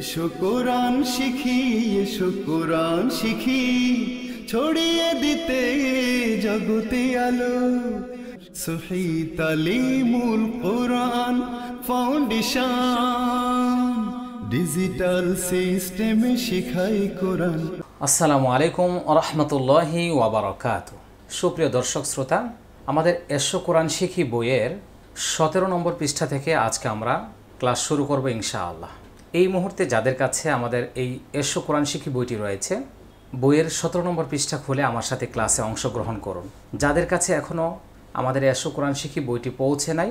এসো কোরআন শিখি এসো কোরআন শিখি ছড়িয়ে দিতে জগতে আলো সহি কোরআন ফাউন্ডেশন ডিজিটাল সিস্টেমে শিখাই কোরআন আসসালামু আলাইকুম রহমতুল্লাহি ওয়াবারকাত সুপ্রিয় দর্শক শ্রোতা আমাদের এসো কোরআন শিখি বইয়ের সতেরো নম্বর পৃষ্ঠা থেকে আজকে আমরা ক্লাস শুরু করব ইনশাআল্লাহ এই মুহূর্তে যাদের কাছে আমাদের এই এরশো কোরআন শিখি বইটি রয়েছে বইয়ের সতেরো নম্বর পৃষ্ঠা খুলে আমার সাথে ক্লাসে অংশগ্রহণ করুন যাদের কাছে এখনও আমাদের এশো কোরআন শিখি বইটি পৌঁছে নাই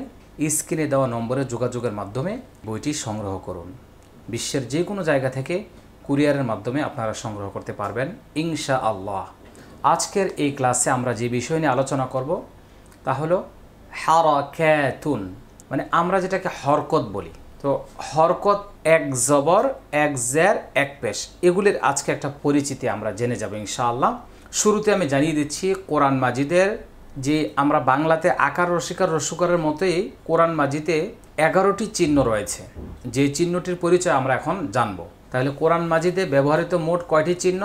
স্ক্রিনে দেওয়া নম্বরে যোগাযোগের মাধ্যমে বইটি সংগ্রহ করুন বিশ্বের যে কোনো জায়গা থেকে কুরিয়ারের মাধ্যমে আপনারা সংগ্রহ করতে পারবেন ইনশা আল্লাহ আজকের এই ক্লাসে আমরা যে বিষয় নিয়ে আলোচনা করব তা হল হলো ক্যাথুন মানে আমরা যেটাকে হরকত বলি তো হরকত এক জবর এক জ্যার এক পেশ এগুলির আজকে একটা পরিচিতি আমরা জেনে যাব ইনশাআল্লাহ শুরুতে আমি জানিয়ে দিচ্ছি কোরআন মাজিদের যে আমরা বাংলাতে আকার রসিকার রসুকারের মতোই কোরআন মাজিতে এগারোটি চিহ্ন রয়েছে যে চিহ্নটির পরিচয় আমরা এখন জানব তাহলে কোরআন মাজিদে ব্যবহৃত মোট কয়টি চিহ্ন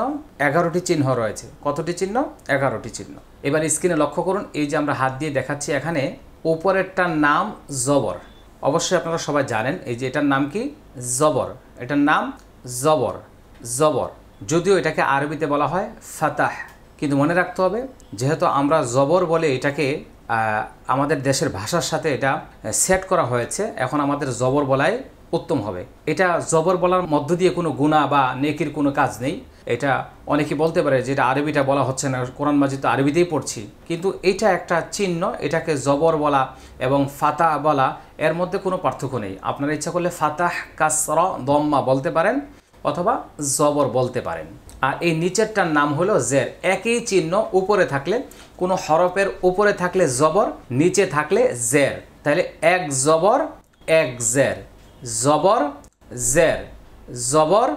এগারোটি চিহ্ন রয়েছে কতটি চিহ্ন এগারোটি চিহ্ন এবার স্ক্রিনে লক্ষ্য করুন এই যে আমরা হাত দিয়ে দেখাচ্ছি এখানে ওপরেরটার নাম জবর অবশ্যই আপনারা সবাই জানেন এই যে এটার নাম কি জবর এটার নাম জবর জবর যদিও এটাকে আরবিতে বলা হয় ফাতাহ কিন্তু মনে রাখতে হবে যেহেতু আমরা জবর বলে এটাকে আমাদের দেশের ভাষার সাথে এটা সেট করা হয়েছে এখন আমাদের জবর বলাই উত্তম হবে এটা জবর বলার মধ্য দিয়ে কোনো গুণা বা নেকির কোনো কাজ নেই এটা অনেকে বলতে পারে যেটা আরবিটা বলা হচ্ছে না কোরআন মাজিদ তো আরবিতেই পড়ছি কিন্তু এটা একটা চিহ্ন এটাকে জবর বলা এবং ফাতা বলা এর মধ্যে কোনো পার্থক্য নেই আপনারা ইচ্ছা করলে ফাতাহ কাসর দম্মা বলতে পারেন অথবা জবর বলতে পারেন আর এই নিচেরটার নাম হলো জের একই চিহ্ন উপরে থাকলে কোনো হরফের উপরে থাকলে জবর নিচে থাকলে জের তাহলে এক জবর এক জের জবর জের জবর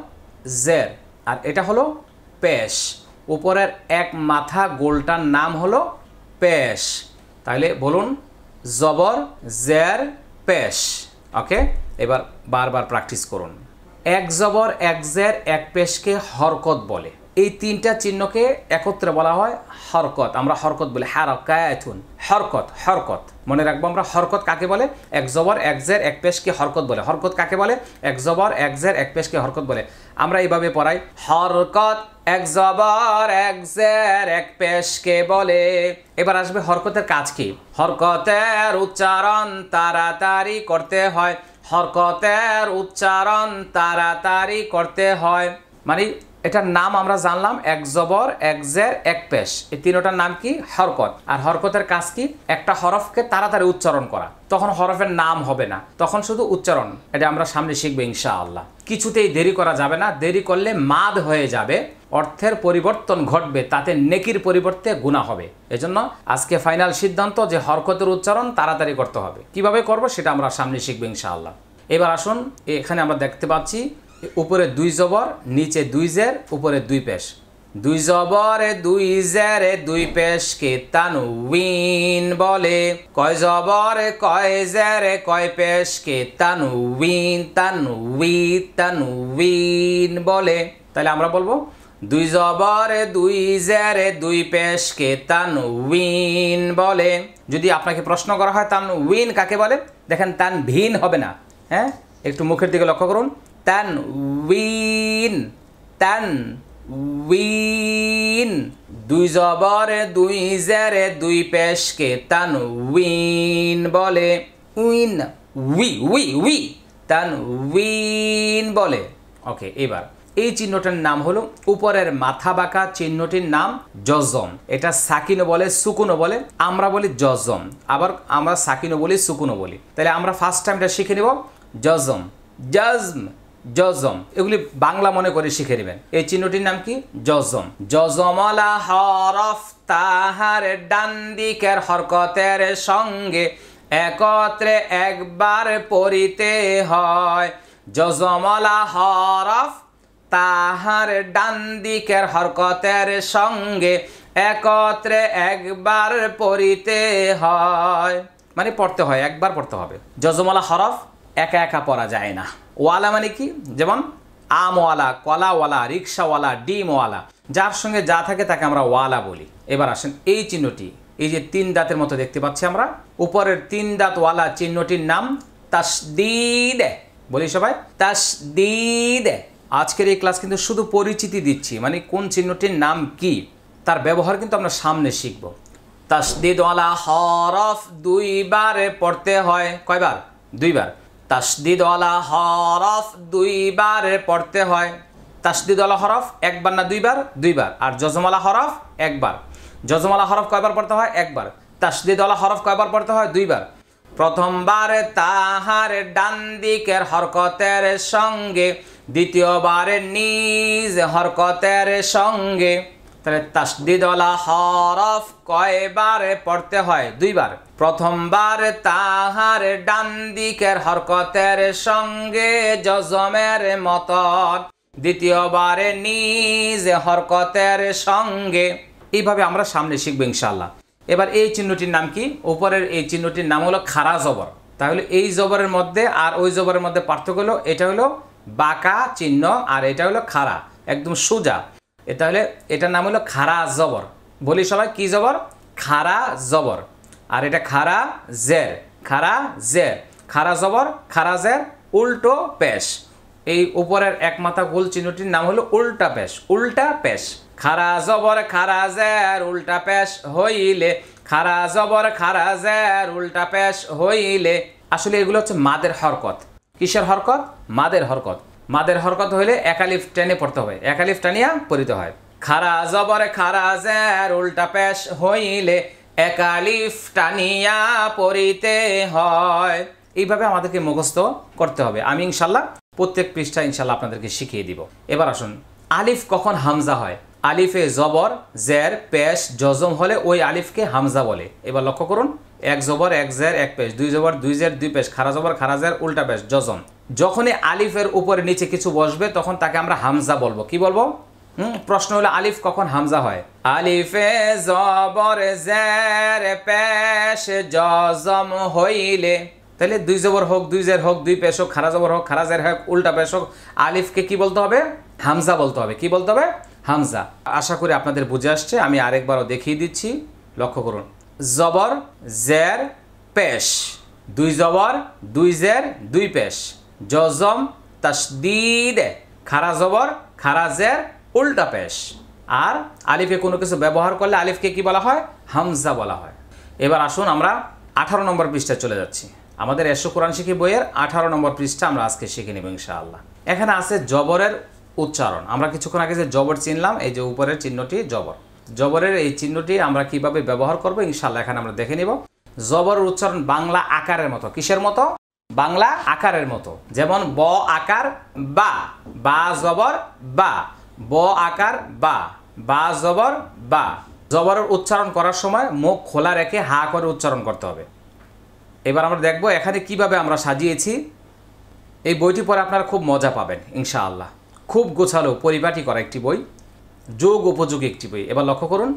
জের আর এটা হলো পেশ উপরের এক মাথা গোলটার নাম হলো পেশ তাহলে বলুন জবর জের পেশ ওকে এবার বারবার প্র্যাকটিস করুন এক জবর এক জের এক পেশকে হরকত বলে এই তিনটা চিহ্নকে একত্রে বলা হয় হরকত আমরা হরকত বলি কায়ুন হরকত হরকত মনে রাখবো আমরা হরকত কাকে বলে এক জবর এক জের এক পেশকে হরকত বলে হরকত কাকে বলে এক জবর এক জের এক পেশকে হরকত বলে আমরা এইভাবে পড়াই হরকত এক জবর এক জের এক পেশকে বলে এবার আসবে হরকতের কাজ কি হরকতের উচ্চারণ তাড়াতাড়ি করতে হয় হরকতের উচ্চারণ তাড়াতাড়ি করতে হয় মানে এটার নাম আমরা জানলাম এক জবর এক জের এক পেশ এই তিনোটার নাম কি হরকত আর হরকতের কাজ কি একটা হরফকে তাড়াতাড়ি উচ্চারণ করা তখন হরফের নাম হবে না তখন শুধু উচ্চারণ এটা আমরা সামনে শিখবো ইনশা আল্লাহ কিছুতেই দেরি করা যাবে না দেরি করলে মাদ হয়ে যাবে অর্থের পরিবর্তন ঘটবে তাতে নেকির পরিবর্তে গুণা হবে এজন্য আজকে ফাইনাল সিদ্ধান্ত যে হরকতের উচ্চারণ তাড়াতাড়ি করতে হবে কিভাবে করব সেটা আমরা সামনে শিখবো আল্লাহ এবার আসুন এখানে আমরা দেখতে পাচ্ছি উপরে দুই জবর নিচে দুই জের উপরে দুই পেশ দুই জবরে দুই জেরে দুই পেশ পেশকে তানুইন বলে কয় জবরে কয় জেরে কয় পেশ তানু তানুইন তানুই তানুইন বলে তাহলে আমরা বলবো দুই জবরে দুই জেরে দুই পেশ পেশকে তানুইন বলে যদি আপনাকে প্রশ্ন করা হয় তানুইন কাকে বলে দেখেন তানভিন হবে না হ্যাঁ একটু মুখের দিকে লক্ষ্য করুন তানউইন তান উইন দুই জবরে দুই জেরে দুই পেশকে তান উইন বলে উইন উই উই উই তান উইন বলে ওকে এবার এই চিহ্নটার নাম হলো উপরের মাথা বাঁকা চিহ্নটির নাম জজম এটা সাকিনও বলে সুকুনো বলে আমরা বলি জজম আবার আমরা সাকিনও বলি সুকুনো বলি তাহলে আমরা ফার্স্ট টাইমটা শিখে নেব জজম জজম জজম এগুলি বাংলা মনে করে শিখে নেবেন এই চিহ্নটির নাম কি জজম জজমলা হরফ তাহার ডান দিকের হরকতের সঙ্গে একত্রে একবার পড়িতে হয় জজমলা হরফ তাহার ডান দিকের হরকতের সঙ্গে একত্রে একবার পড়িতে হয় মানে পড়তে হয় একবার পড়তে হবে জজমলা হরফ একা একা পড়া যায় না ওয়ালা মানে কি যেমন আমওয়ালা কলাওয়ালা রিক্সাওয়ালা ডিমওয়ালা যার সঙ্গে যা থাকে তাকে আমরা ওয়ালা বলি এবার আসেন এই চিহ্নটি এই যে তিন দাঁতের মতো দেখতে পাচ্ছি আমরা উপরের তিন দাঁতওয়ালা চিহ্নটির নাম তাসদিদ বলি সবাই তাসদিদ আজকের এই ক্লাস কিন্তু শুধু পরিচিতি দিচ্ছি মানে কোন চিহ্নটির নাম কি তার ব্যবহার কিন্তু আমরা সামনে শিখব তাসদিদওয়ালা হরফ দুইবার পড়তে হয় কয়বার দুইবার তাসদিদওয়ালা হরফ দুইবার পড়তে হয় তাসদিদওয়ালা হরফ একবার না দুইবার দুইবার আর যজমালা হরফ একবার যজমালা হরফ কয়বার পড়তে হয় একবার তাসদিদওয়ালা হরফ কয়বার পড়তে হয় দুইবার প্রথমবার তাহার ডান দিকের হরকতের সঙ্গে দ্বিতীয়বার নিজ হরকতের সঙ্গে তাহলে তাসদিদওয়ালা হরফ কয়বার পড়তে হয় দুইবার প্রথমবার তাহার ডান দিকের হরকতের সঙ্গে যজমের মত দ্বিতীয়বারে নিজ হরকতের সঙ্গে এইভাবে আমরা সামনে শিখব ইনশাল্লাহ এবার এই চিহ্নটির নাম কি উপরের এই চিহ্নটির নাম হলো খারা জবর তাহলে এই জবরের মধ্যে আর ওই জবরের মধ্যে পার্থক্য হলো এটা হলো বাঁকা চিহ্ন আর এটা হলো খাড়া একদম সোজা এটা হলে এটার নাম হলো খাড়া জবর বলি সবাই কি জবর খাড়া জবর আর এটা খারা জের খারা জের খারা জবর খারা জের উল্টো পেশ এই উপরের এক মাথা গোল চিহ্নটির নাম হলো উল্টা পেশ উল্টা পেশ খারা জবর খারা জের উল্টা পেশ হইলে খারা জবর খারা জের উল্টা পেশ হইলে আসলে এগুলো হচ্ছে মাদের হরকত কিসের হরকত মাদের হরকত মাদের হরকত হইলে একালিফ টেনে পড়তে হয় একালিফ টানিয়া পড়িতে হয় খারা জবর খারা জের উল্টা পেশ হইলে একালিফ টানিয়া পড়িতে হয় এইভাবে আমাদেরকে মুখস্থ করতে হবে আমি ইনশাল্লাহ প্রত্যেক পৃষ্ঠা ইনশাল্লাহ আপনাদেরকে শিখিয়ে দিব এবার আসুন আলিফ কখন হামজা হয় আলিফে জবর জের পেশ জজম হলে ওই আলিফকে হামজা বলে এবার লক্ষ্য করুন এক জবর এক জ্যার এক পেশ দুই জবর দুই জ্যার দুই পেশ খারা জবর খারা জ্যার উল্টা পেশ জজম যখনই আলিফের উপরে নিচে কিছু বসবে তখন তাকে আমরা হামজা বলবো কি বলবো প্রশ্ন হলো আলিফ কখন হামজা হয় আলিফে জবর জের পেশ জজম হইলে তাহলে দুই জবর হোক দুই জের হোক দুই পেশ হোক খারা জবর হোক খারা জের হোক উল্টা পেশ হোক আলিফকে কি বলতে হবে হামজা বলতে হবে কি বলতে হবে হামজা আশা করি আপনাদের বুঝে আসছে আমি আরেকবারও দেখিয়ে দিচ্ছি লক্ষ্য করুন জবর জের পেশ দুই জবর দুই জের দুই পেশ জজম তাসদিদ খারা জবর খারা জের উল্টা পেশ আর আলিফে কোনো কিছু ব্যবহার করলে আলিফকে কি বলা হয় হামজা বলা হয় এবার আসুন আমরা আঠারো নম্বর পৃষ্ঠায় চলে যাচ্ছি আমাদের এসো কোরআন শিখি বইয়ের আঠারো নম্বর পৃষ্ঠা আমরা আজকে শিখে নেব ইনশাআল্লাহ এখানে আছে জবরের উচ্চারণ আমরা কিছুক্ষণ আগে যে জবর চিনলাম এই যে উপরের চিহ্নটি জবর জবরের এই চিহ্নটি আমরা কিভাবে ব্যবহার করব ইনশাল্লাহ এখানে আমরা দেখে নিব জবরের উচ্চারণ বাংলা আকারের মতো কিসের মতো বাংলা আকারের মতো যেমন ব আকার বা বা জবর বা ব আকার বা বা জবর বা জবরের উচ্চারণ করার সময় মুখ খোলা রেখে হা করে উচ্চারণ করতে হবে এবার আমরা দেখব এখানে কিভাবে আমরা সাজিয়েছি এই বইটি পরে আপনারা খুব মজা পাবেন ইনশাআল্লাহ খুব গোছালো পরিপাটি করা একটি বই যোগ উপযোগী একটি বই এবার লক্ষ্য করুন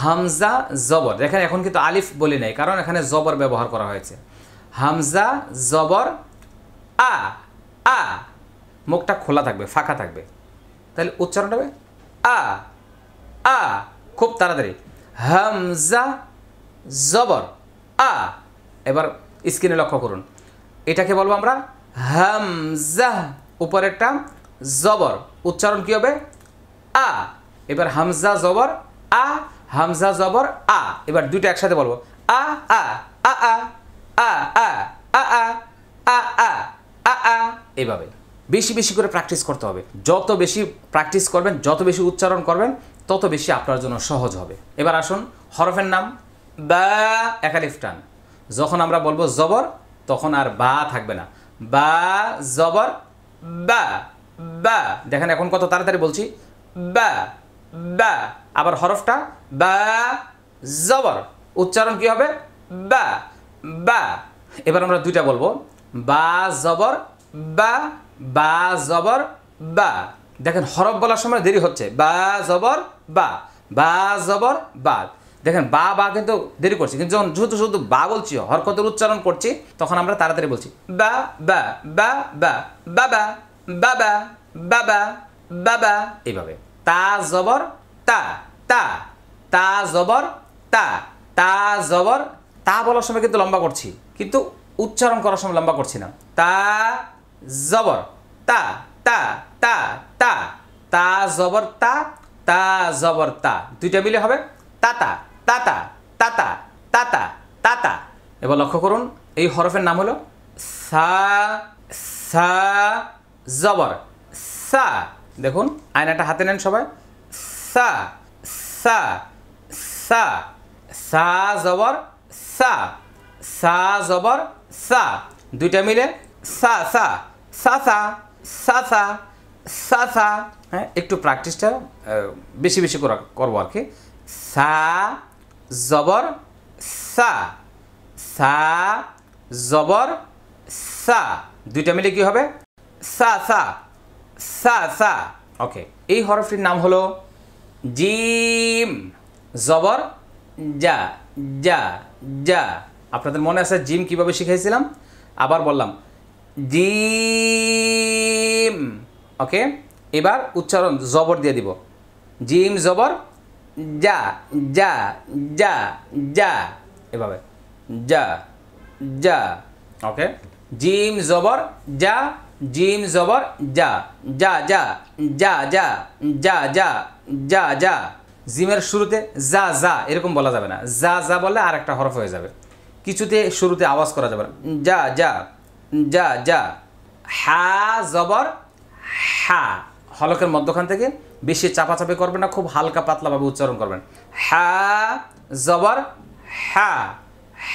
হামজা জবর দেখেন এখন কিন্তু আলিফ বলি নাই কারণ এখানে জবর ব্যবহার করা হয়েছে হামজা জবর আ আ মুখটা খোলা থাকবে ফাঁকা থাকবে তাহলে উচ্চারণ হবে আ আ খুব তাড়াতাড়ি হামজা জবর আ এবার স্ক্রিনে লক্ষ্য করুন এটাকে বলবো আমরা হামজাহ উপরেরটা জবর উচ্চারণ কী হবে আ এবার হামজা জবর আ হামজা জবর আ এবার দুইটা একসাথে বলবো আ আ আ আ আ আ আ আ আ আ আ আ এভাবে বেশি বেশি করে প্র্যাকটিস করতে হবে যত বেশি প্র্যাকটিস করবেন যত বেশি উচ্চারণ করবেন তত বেশি আপনার জন্য সহজ হবে এবার আসুন হরফের নাম বা একালিফ টান যখন আমরা বলবো জবর তখন আর বা থাকবে না বা জবর বা বা দেখেন এখন কত তাড়াতাড়ি বলছি বা বা আবার হরফটা বা জবর উচ্চারণ কি হবে বা বা এবার আমরা দুইটা বলবো বা জবর বা বা জবর বা দেখেন হরফ বলার সময় দেরি হচ্ছে বা জবর বা বা জবর বা দেখেন বা বা কিন্তু দেরি করছি কিন্তু যখন শুধু শুধু বা বলছি হরকতের উচ্চারণ করছি তখন আমরা তাড়াতাড়ি বলছি বা বা বা বা বাবা বাবা বাবা বাবা এইভাবে তা জবর তা তা তা জবর তা তা জবর তা বলার সময় কিন্তু লম্বা করছি কিন্তু উচ্চারণ করার সময় লম্বা করছি না তা জবর তা তা তা তা তা জবর তা তা জবর তা দুইটা মিলে হবে তাতা তাতা তাতা তাতা তাতা এবার লক্ষ্য করুন এই হরফের নাম হলো সা সা জবর সা দেখুন আয়নাটা হাতে নেন সবাই সা সা সা সা জবর সা সা জবর সা দুইটা মিলে সা সা সা সা সা সা সা সা হ্যাঁ একটু প্র্যাকটিসটা বেশি বেশি করা করবো আর কি সা জবর সা সা জবর সা দুইটা মিলে কি হবে সা সা সা সা ওকে এই হরফটির নাম হলো জিম জবর যা যা যা আপনাদের মনে আছে জিম কিভাবে শিখাইছিলাম আবার বললাম জিম ওকে এবার উচ্চারণ জবর দিয়ে দিব জিম জবর যা যা যা যা এভাবে যা যা ওকে জিম জবর যা জিম জবর যা যা যা যা যা যা যা যা যা জিমের শুরুতে যা যা এরকম বলা যাবে না যা যা বললে আর একটা হরফ হয়ে যাবে কিছুতে শুরুতে আওয়াজ করা যাবে না যা যা যা যা হা জবর হা হলকের মধ্যখান থেকে বেশি চাপাচাপি করবেন না খুব হালকা পাতলাভাবে উচ্চারণ করবেন হা জবর হা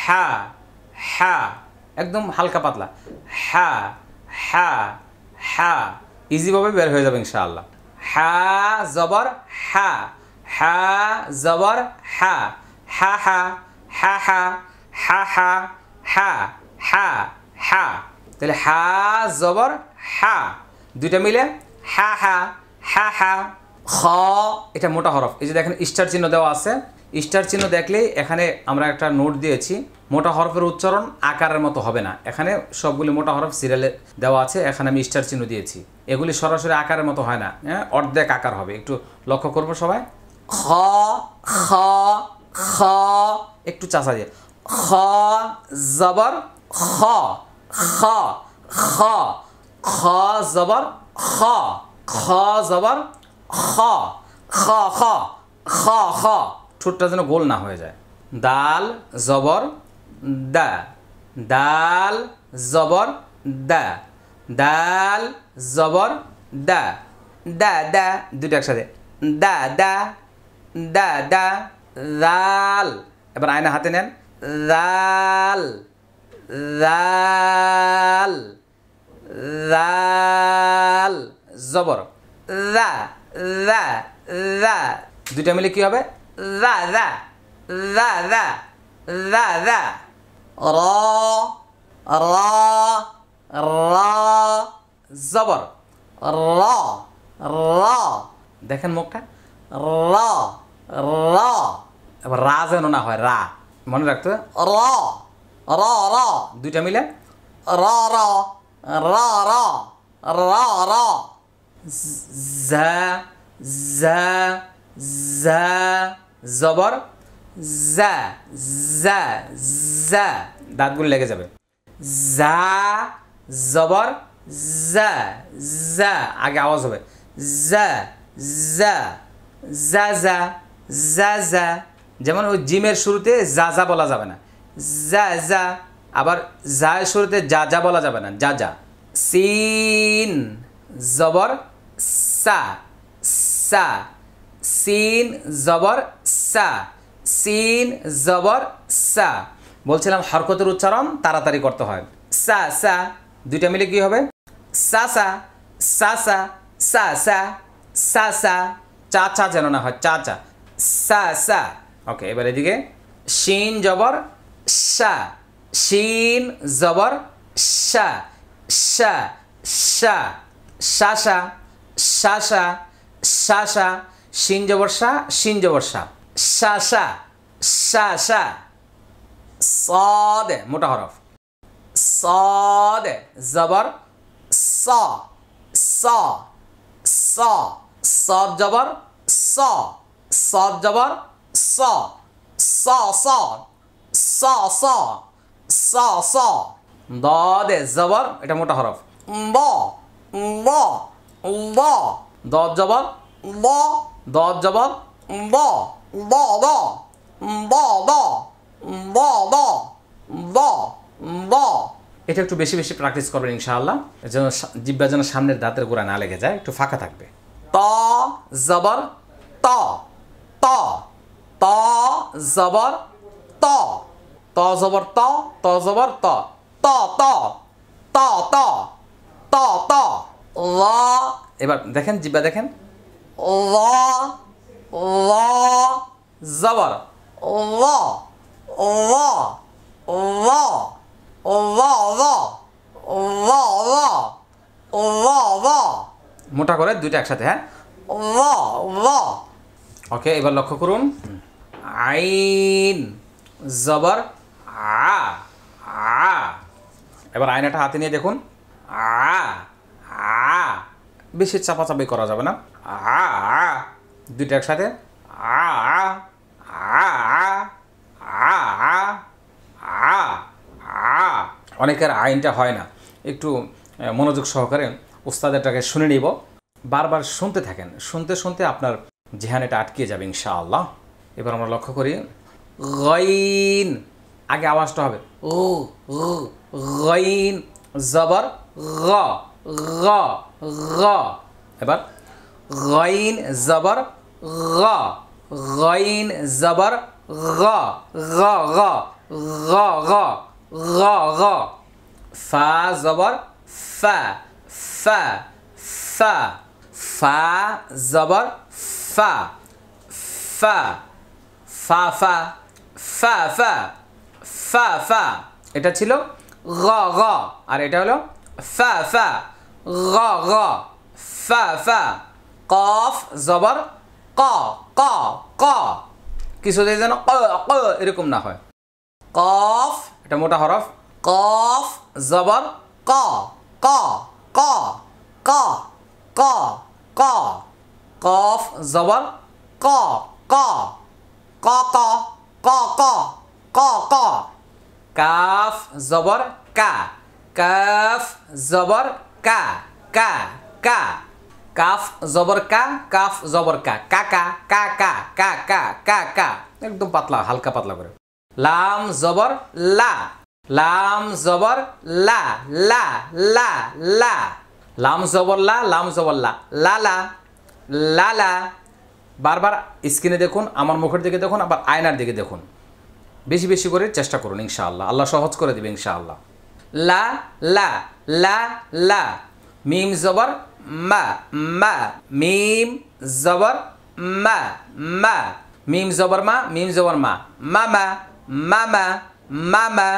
হা হা একদম হালকা পাতলা হা হা হা ইজিভাবে বের হয়ে যাবে ইনশাআল্লাহ হা জবর হা হা জবর হা হা হা হা হা হা হা হা হা হা তাহলে হা জবর হা দুইটা মিলে হা হা হা হা খ এটা মোটা হরফ এই যে দেখেন স্টার চিহ্ন দেওয়া আছে স্টার চিহ্ন দেখলেই এখানে আমরা একটা নোট দিয়েছি মোটা হরফের উচ্চারণ আকারের মতো হবে না এখানে সবগুলি মোটা হরফ সিরিয়ালে দেওয়া আছে এখানে আমি স্টার চিহ্ন দিয়েছি এগুলি সরাসরি আকারের মতো হয় না হ্যাঁ অর্ধেক আকার হবে একটু লক্ষ্য করবো সবাই খ খ খ একটু চাষা দিয়ে খ জবর খ খা খা খা জবর খা খা জবর খা খা খা খা খা ঠোঁটটা যেন গোল না হয়ে যায় দাল জবর দা দাল জবর দা দাল জবর দা দা দা দুটো একসাথে দা দা দা দা রাল এবার আয়না হাতে নেন রাল জাল জাল জবর দা দা দা দুইটা মিলে কি হবে দা দা দা দা দা দা র র র জবর র র দেখেন মুখটা র র এবার রা যেন না হয় রা মনে রাখতে র র র দুইটা মিলে র র র র র জবর জা জা জা লেগে যাবে জবর জা জা আগে আওয়াজ হবে যেমন ওই জিমের শুরুতে যা যা বলা যাবে না যা যা আবার যা শুরুতে যা যা বলা যাবে না যা যা সিন জবর সা সা সিন জবর সা সিন জবর সা বলছিলাম হরকতের উচ্চারণ তাড়াতাড়ি করতে হয় সা সা দুইটা মিলে কি হবে সা সা সা সা সা সা সা সা চা চা যেন না হয় চা চা সা সা ওকে এবার এদিকে শিন জবর শা শিন জবর শা সা সা সা সা সা শিন জবর শা শিন জবর সা সা সা সদ মোটা হরফ সদ জবর স স স সদ জবর স সদ জবর স স স স স স স দ দে জবর এটা মোটা হরফ ব ব ব দ জবর ব দ জবর ব ব ব ব ব ব ব ব ব এটা একটু বেশি বেশি প্র্যাকটিস করবেন ইনশাআল্লাহ যেন জিব্বা যেন সামনের দাঁতের গোড়া না লেগে যায় একটু ফাঁকা থাকবে ত জবর ত ত ত জবর ত ত জবর ত ত জবর ত ত ত ত ত ত ত ল এবার দেখেন জিব্বা দেখেন ল ল জবর ল ল ল ল ল ল মোটা করে দুইটা একসাথে হ্যাঁ ল ওকে এবার লক্ষ্য করুন আইন জবর আ আ এবার আয়নাটা হাতে নিয়ে দেখুন আ আ বেশি চাপাচাপি করা যাবে না আ আ দুইটা একসাথে আ আ আ আ আ আ আ অনেকের আইনটা হয় না একটু মনোযোগ সহকারে ওস্তাদেরটাকে শুনে নিব বারবার শুনতে থাকেন শুনতে শুনতে আপনার জেহানেটা আটকে যাবে ইনশাআল্লাহ এবার আমরা লক্ষ্য করি গইন আগে আওয়াজটা হবে ও গইন জবর গ গ গ এবার গইন জবর গ গইন জবর গ গ গ গ গ গ গ ফা জবর ফা ফা ফা ফা জবর ফা ফা ফা ফা ফা ফা ফা ফা এটা ছিল গ গ আর এটা হলো ফা ফা গ গ ফা ফা কফ জবর ক ক ক কিছুতে যেন ক ক এরকম না হয় কফ এটা মোটা হরফ কফ জবর ক ক ক ক ক ক কফ জবর ক ক ক ক ক ক ক ক কাফ জবর কা কাফ জবর কা কা কা কাফ জবর কা কাফ জবর কা কা কা কা কা কা কা কা কা একদম পাতলা হালকা পাতলা করে লাম জবর লা লাম জবর লা লা লা লা লাম জবর লা লাম জবর লা লা লা লা লা বারবার স্ক্রিনে দেখুন আমার মুখের দিকে দেখুন আবার আয়নার দিকে দেখুন বেশি বেশি করে চেষ্টা করুন ইনশাআল্লাহ আল্লাহ সহজ করে দেবে ইনশাআল্লাহ লা লা লা লা মিম জবর মা মা মিম জবর মা মা মিম জবর মা মিম জবর মা মামা মামা মামা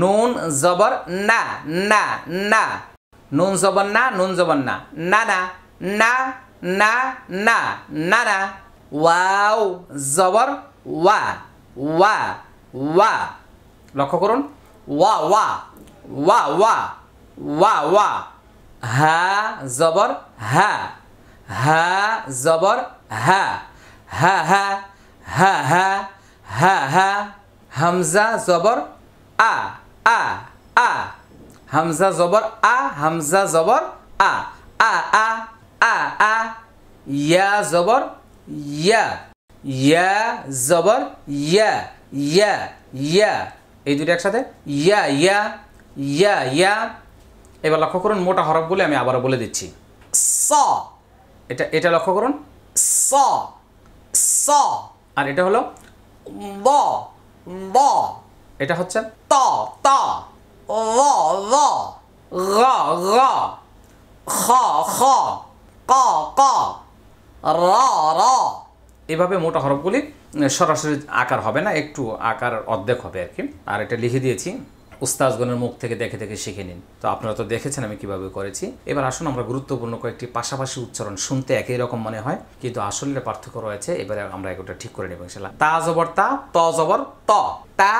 নুন জবর না না না নুন জবর না নুন জবর না না না না না না না না ওয়াও জবর ওয়া ওয়া ওয়া লক্ষ্য করুন ওয়া ওয়া ওয়া ওয়া ওয়া ওয়া হা জবর হা হা জবর হা হা হা হা হা হা হা হামজা জবর আ আ আ হামজা জবর আ হামজা জবর আ আ আ আ ইয়া জবর ইয়া ইয়া জবর ইয়া ইয়া ইয়া এই দুটো একসাথে ইয়া ইয়া ইয়া ইয়া এবার লক্ষ্য করুন মোটা হরফগুলি আমি আবারও বলে দিচ্ছি স এটা এটা লক্ষ্য করুন স স আর এটা হলো ব ব এটা হচ্ছে ত ত ও র গ গ খ খ ক ক র র এভাবে মোটা হরফগুলি সরাসরি আকার হবে না একটু আকার অর্ধেক হবে আর কি আর এটা লিখে দিয়েছি উস্তাজগণের মুখ থেকে দেখে দেখে শিখে নিন তো আপনারা তো দেখেছেন আমি কিভাবে করেছি এবার আসুন আমরা গুরুত্বপূর্ণ কয়েকটি পাশাপাশি উচ্চারণ শুনতে একই রকম মনে হয় কিন্তু আসলে পার্থক্য রয়েছে এবারে আমরা একটা ঠিক করে নেব ইনশাল্লাহ তা জবর তা ত জবর ত তা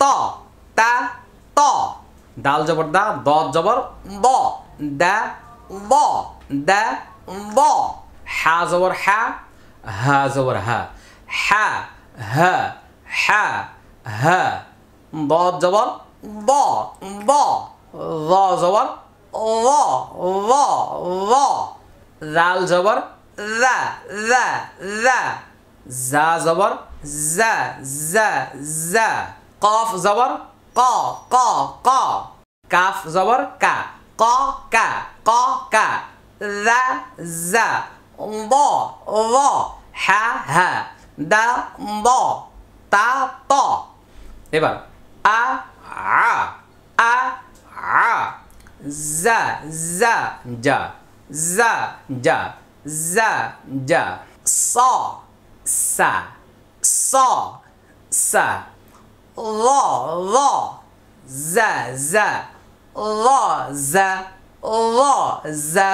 ত তা ত ডাল জবর দা দ জবর ব দ্য ব দ্য ضا حا زور حا ها زور ها حا ها حا ها ضاد زور ضا ضا ضا زور ضا ضا ضا ذال زور ذا ذا ذا زا زور زا زا زا قاف زور قا قا قا كاف زور كا قا كا قا كا ذا ذا ضا ضا ها ها دا ضا تا طا এবার আ আ আ আ জা জা জা জা জা জা জা স সা স সা ল ল জা জা ল জা ল জা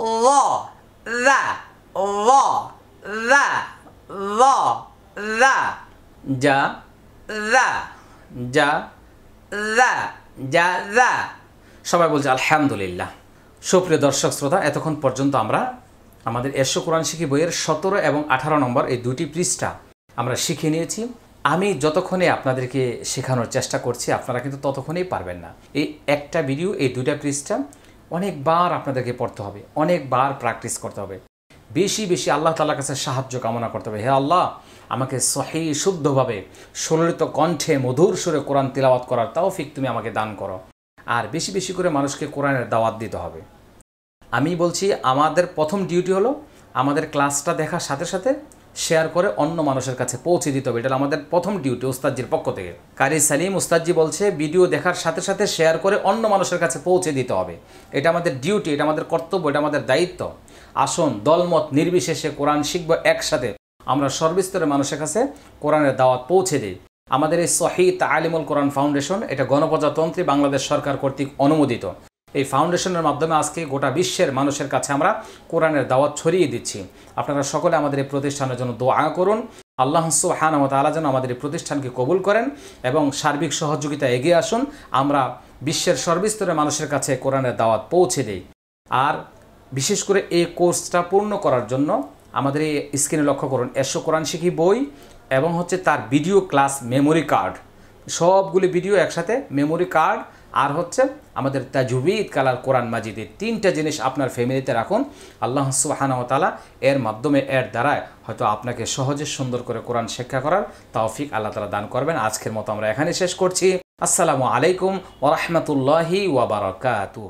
law, that, law, that, law, that. Ja, that, ja, that, ja, that. সবাই বলছে আলহামদুলিল্লাহ সুপ্রিয় দর্শক শ্রোতা এতক্ষণ পর্যন্ত আমরা আমাদের এশো কোরআন শিখি বইয়ের সতেরো এবং আঠারো নম্বর এই দুটি পৃষ্ঠা আমরা শিখে নিয়েছি আমি যতক্ষণে আপনাদেরকে শেখানোর চেষ্টা করছি আপনারা কিন্তু ততক্ষণেই পারবেন না এই একটা ভিডিও এই দুটা পৃষ্ঠা অনেকবার আপনাদেরকে পড়তে হবে অনেকবার প্র্যাকটিস করতে হবে বেশি বেশি আল্লাহ তাল্লাহ কাছে সাহায্য কামনা করতে হবে হে আল্লাহ আমাকে সহি শুদ্ধভাবে সুললিত কণ্ঠে মধুর সুরে কোরআন তিলাওয়াত করার তাও ফিক তুমি আমাকে দান করো আর বেশি বেশি করে মানুষকে কোরআনের দাওয়াত দিতে হবে আমি বলছি আমাদের প্রথম ডিউটি হলো আমাদের ক্লাসটা দেখার সাথে সাথে শেয়ার করে অন্য মানুষের কাছে পৌঁছে দিতে হবে এটা আমাদের প্রথম ডিউটি ওস্তাদজির পক্ষ থেকে কারি সালিম ওস্তাদজি বলছে ভিডিও দেখার সাথে সাথে শেয়ার করে অন্য মানুষের কাছে পৌঁছে দিতে হবে এটা আমাদের ডিউটি এটা আমাদের কর্তব্য এটা আমাদের দায়িত্ব আসন দলমত নির্বিশেষে কোরআন শিখব একসাথে আমরা সর্বস্তরের মানুষের কাছে কোরআনের দাওয়াত পৌঁছে দিই আমাদের এই সহিদ আলিমুল কোরআন ফাউন্ডেশন এটা গণপ্রজাতন্ত্রী বাংলাদেশ সরকার কর্তৃক অনুমোদিত এই ফাউন্ডেশনের মাধ্যমে আজকে গোটা বিশ্বের মানুষের কাছে আমরা কোরআনের দাওয়াত ছড়িয়ে দিচ্ছি আপনারা সকলে আমাদের এই প্রতিষ্ঠানের জন্য দোয়া করুন আল্লাহ সুহান আলা যেন আমাদের এই প্রতিষ্ঠানকে কবুল করেন এবং সার্বিক সহযোগিতা এগিয়ে আসুন আমরা বিশ্বের সর্বস্তরের মানুষের কাছে কোরআনের দাওয়াত পৌঁছে দিই আর বিশেষ করে এই কোর্সটা পূর্ণ করার জন্য আমাদের এই স্ক্রিনে লক্ষ্য করুন এসো কোরআন শিখি বই এবং হচ্ছে তার ভিডিও ক্লাস মেমোরি কার্ড সবগুলি ভিডিও একসাথে মেমোরি কার্ড আর হচ্ছে আমাদের তাজুবিদ কালার কোরআন মাজিদের তিনটা জিনিস আপনার ফ্যামিলিতে রাখুন আল্লাহ সুবাহানতালা এর মাধ্যমে এর দ্বারায় হয়তো আপনাকে সহজে সুন্দর করে কোরআন শিক্ষা করার তাওফিক আল্লাহ তালা দান করবেন আজকের মতো আমরা এখানে শেষ করছি আসসালামু আলাইকুম ওরহমতুল্লাহি ওয়াবারকাতু